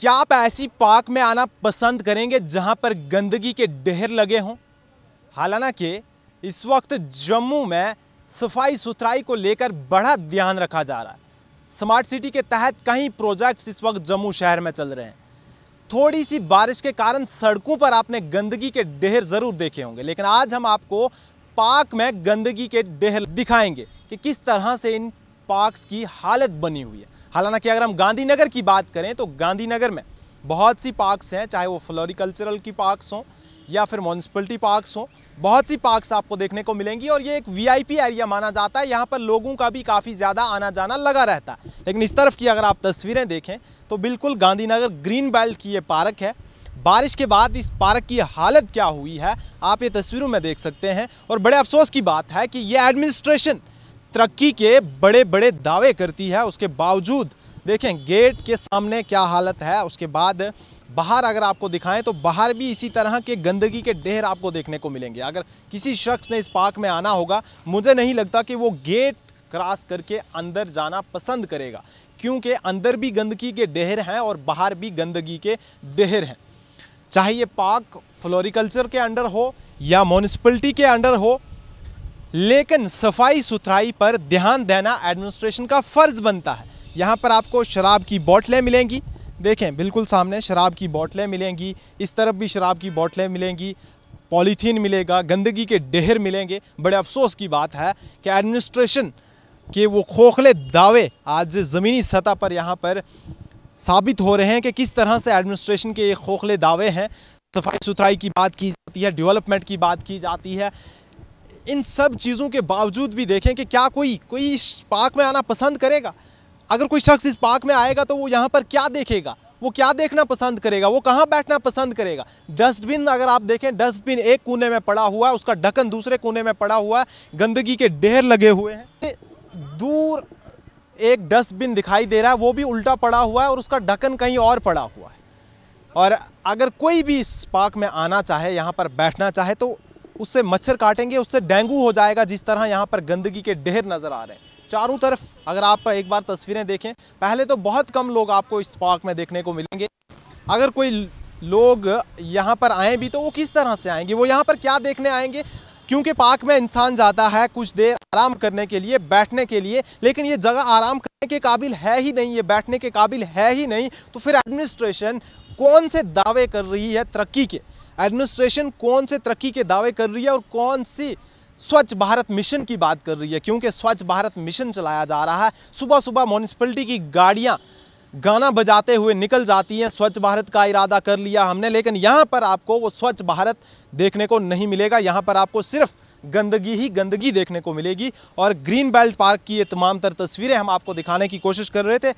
क्या आप ऐसी पार्क में आना पसंद करेंगे जहां पर गंदगी के ढेर लगे हों हालांकि इस वक्त जम्मू में सफाई सुथराई को लेकर बड़ा ध्यान रखा जा रहा है स्मार्ट सिटी के तहत कई प्रोजेक्ट्स इस वक्त जम्मू शहर में चल रहे हैं थोड़ी सी बारिश के कारण सड़कों पर आपने गंदगी के ढेर ज़रूर देखे होंगे लेकिन आज हम आपको पार्क में गंदगी के ढेर दिखाएंगे कि किस तरह से इन पार्क्स की हालत बनी हुई है हालांकि अगर हम गांधीनगर की बात करें तो गांधीनगर में बहुत सी पार्क्स हैं चाहे वो फ्लोरिकल्चरल की पार्क्स हों या फिर म्यूनसिपलिटी पार्क्स हों बहुत सी पार्क्स आपको देखने को मिलेंगी और ये एक वीआईपी एरिया माना जाता है यहाँ पर लोगों का भी काफ़ी ज़्यादा आना जाना लगा रहता है लेकिन इस तरफ की अगर आप तस्वीरें देखें तो बिल्कुल गांधीनगर ग्रीन बेल्ट की ये पार्क है बारिश के बाद इस पार्क की हालत क्या हुई है आप ये तस्वीरों में देख सकते हैं और बड़े अफसोस की बात है कि ये एडमिनिस्ट्रेशन तरक्की के बड़े बड़े दावे करती है उसके बावजूद देखें गेट के सामने क्या हालत है उसके बाद बाहर अगर आपको दिखाएं तो बाहर भी इसी तरह के गंदगी के ढेर आपको देखने को मिलेंगे अगर किसी शख्स ने इस पार्क में आना होगा मुझे नहीं लगता कि वो गेट क्रॉस करके अंदर जाना पसंद करेगा क्योंकि अंदर भी गंदगी के ढेर हैं और बाहर भी गंदगी के ढेर हैं चाहे ये पार्क फ्लोरिकल्चर के अंडर हो या म्यूनसिपलिटी के अंडर हो लेकिन सफाई सुथराई पर ध्यान देना एडमिनिस्ट्रेशन का फ़र्ज़ बनता है यहाँ पर आपको शराब की बोतलें मिलेंगी देखें बिल्कुल सामने शराब की बोतलें मिलेंगी इस तरफ भी शराब की बोतलें मिलेंगी पॉलीथीन मिलेगा गंदगी के ढेर मिलेंगे बड़े अफसोस की बात है कि एडमिनिस्ट्रेशन के वो खोखले दावे आज ज़मीनी सतह पर यहाँ पर साबित हो रहे हैं कि किस तरह से एडमिनिस्ट्रेशन के ये खोखले दावे हैं सफाई सुथराई की बात की जाती है डेवलपमेंट की बात की जाती है इन सब चीज़ों के बावजूद भी देखें कि क्या कोई कोई इस पार्क में आना पसंद करेगा अगर कोई शख्स इस पार्क में आएगा तो वो यहाँ पर क्या देखेगा वो क्या देखना पसंद करेगा वो कहाँ बैठना पसंद करेगा डस्टबिन अगर आप देखें डस्टबिन एक कोने में पड़ा हुआ है उसका ढक्कन दूसरे कोने में पड़ा हुआ है गंदगी के ढेर लगे हुए हैं दूर एक डस्टबिन दिखाई दे रहा है वो भी उल्टा पड़ा हुआ है और उसका ढक्कन कहीं और पड़ा हुआ है और अगर कोई भी इस पार्क में आना चाहे यहाँ पर बैठना चाहे तो उससे मच्छर काटेंगे उससे डेंगू हो जाएगा जिस तरह यहाँ पर गंदगी के ढेर नज़र आ रहे हैं चारों तरफ अगर आप एक बार तस्वीरें देखें पहले तो बहुत कम लोग आपको इस पार्क में देखने को मिलेंगे अगर कोई लोग यहाँ पर आए भी तो वो किस तरह से आएंगे वो यहाँ पर क्या देखने आएंगे क्योंकि पार्क में इंसान जाता है कुछ देर आराम करने के लिए बैठने के लिए लेकिन ये जगह आराम करने के काबिल है ही नहीं ये बैठने के काबिल है ही नहीं तो फिर एडमिनिस्ट्रेशन कौन से दावे कर रही है तरक्की के एडमिनिस्ट्रेशन कौन से तरक्की के दावे कर रही है और कौन सी स्वच्छ भारत मिशन की बात कर रही है क्योंकि स्वच्छ भारत मिशन चलाया जा रहा है सुबह सुबह म्यूनिसपलिटी की गाड़ियाँ गाना बजाते हुए निकल जाती हैं स्वच्छ भारत का इरादा कर लिया हमने लेकिन यहाँ पर आपको वो स्वच्छ भारत देखने को नहीं मिलेगा यहाँ पर आपको सिर्फ गंदगी ही गंदगी देखने को मिलेगी और ग्रीन बेल्ट पार्क की ये तमाम तर तस्वीरें हम आपको दिखाने की कोशिश कर रहे थे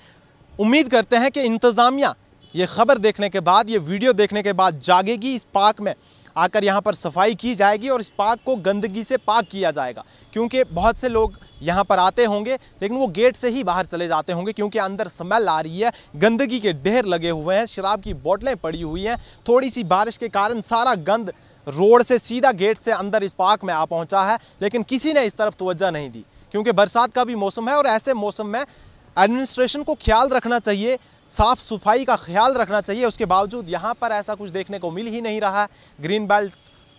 उम्मीद करते हैं कि इंतज़ामिया ये खबर देखने के बाद ये वीडियो देखने के बाद जागेगी इस पार्क में आकर यहाँ पर सफाई की जाएगी और इस पार्क को गंदगी से पाक किया जाएगा क्योंकि बहुत से लोग यहाँ पर आते होंगे लेकिन वो गेट से ही बाहर चले जाते होंगे क्योंकि अंदर स्मेल आ रही है गंदगी के ढेर लगे हुए हैं शराब की बोतलें पड़ी हुई हैं थोड़ी सी बारिश के कारण सारा गंद रोड से सीधा गेट से अंदर इस पार्क में आ पहुँचा है लेकिन किसी ने इस तरफ तोज्जा नहीं दी क्योंकि बरसात का भी मौसम है और ऐसे मौसम में एडमिनिस्ट्रेशन को ख्याल रखना चाहिए साफ़ सफाई का ख्याल रखना चाहिए उसके बावजूद यहाँ पर ऐसा कुछ देखने को मिल ही नहीं रहा ग्रीन बेल्ट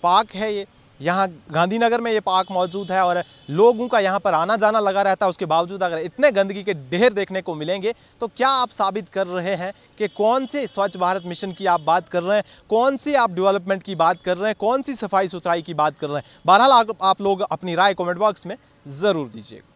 पार्क है ये यहाँ गांधीनगर में ये पार्क मौजूद है और लोगों का यहाँ पर आना जाना लगा रहता है उसके बावजूद अगर इतने गंदगी के ढेर देखने को मिलेंगे तो क्या आप साबित कर रहे हैं कि कौन से स्वच्छ भारत मिशन की आप बात कर रहे हैं कौन सी आप डेवलपमेंट की बात कर रहे हैं कौन सी सफाई सुथराई की बात कर रहे हैं बहरहाल आप, आप लोग अपनी राय कॉमेंट बॉक्स में ज़रूर दीजिएगा